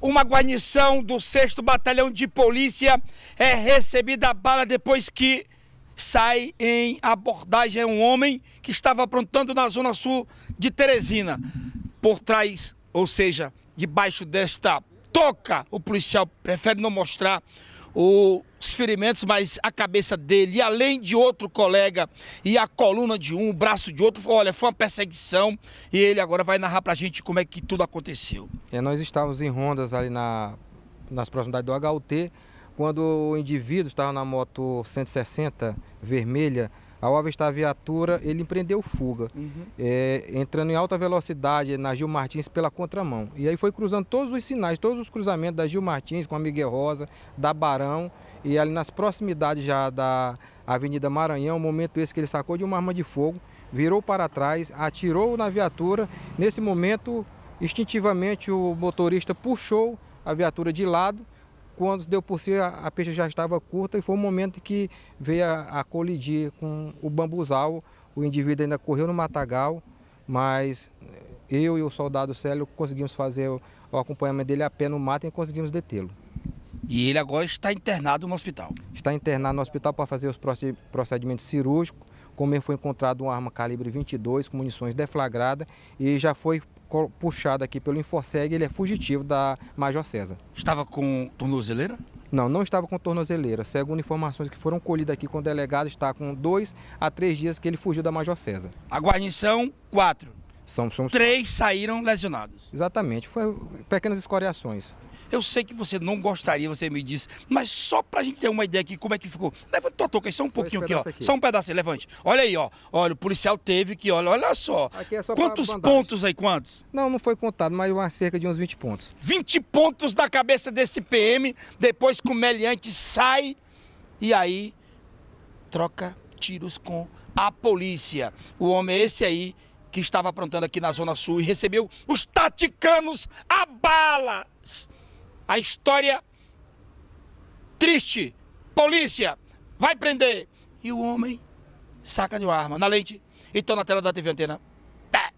uma guarnição do 6 Batalhão de Polícia é recebida a bala depois que sai em abordagem um homem que estava aprontando na zona sul de Teresina. Por trás, ou seja, debaixo desta toca, o policial prefere não mostrar os ferimentos, mas a cabeça dele, e além de outro colega, e a coluna de um, o braço de outro, olha, foi uma perseguição e ele agora vai narrar pra gente como é que tudo aconteceu. É, nós estávamos em rondas ali na, nas proximidades do HUT, quando o indivíduo estava na moto 160 vermelha, ao avistar a viatura, ele empreendeu fuga, uhum. é, entrando em alta velocidade na Gil Martins pela contramão. E aí foi cruzando todos os sinais, todos os cruzamentos da Gil Martins com a Miguel Rosa, da Barão, e ali nas proximidades já da Avenida Maranhão, momento esse que ele sacou de uma arma de fogo, virou para trás, atirou na viatura. Nesse momento, instintivamente, o motorista puxou a viatura de lado quando deu por si, a, a peixe já estava curta e foi o um momento que veio a, a, colidir com o bambuzal. O indivíduo ainda correu no matagal, mas eu e o soldado Célio conseguimos fazer o, o acompanhamento dele a pé no mato e conseguimos detê-lo. E ele agora está internado no hospital? Está internado no hospital para fazer os procedimentos cirúrgicos. Como ele foi encontrado uma arma calibre 22 com munições deflagrada e já foi puxado aqui pelo Inforceg, ele é fugitivo da Major César. Estava com tornozeleira? Não, não estava com tornozeleira. Segundo informações que foram colhidas aqui com o delegado, está com dois a três dias que ele fugiu da Major César. A guarnição, quatro. São, são... Três saíram lesionados. Exatamente, foi pequenas escoriações. Eu sei que você não gostaria, você me disse, mas só pra gente ter uma ideia aqui, como é que ficou. Levanta tua touca aí, só um só pouquinho aqui, ó. Aqui. Só um pedacinho, levante. Olha aí, ó. Olha, o policial teve que, olha, olha só. É só quantos pontos aí, quantos? Não, não foi contado, mas uma, cerca de uns 20 pontos. 20 pontos na cabeça desse PM, depois que o meliante sai e aí troca tiros com a polícia. O homem é esse aí que estava aprontando aqui na Zona Sul e recebeu os taticanos a balas a história triste. Polícia, vai prender. E o homem saca de uma arma na lente. Então na tela da TV Antena. Tá.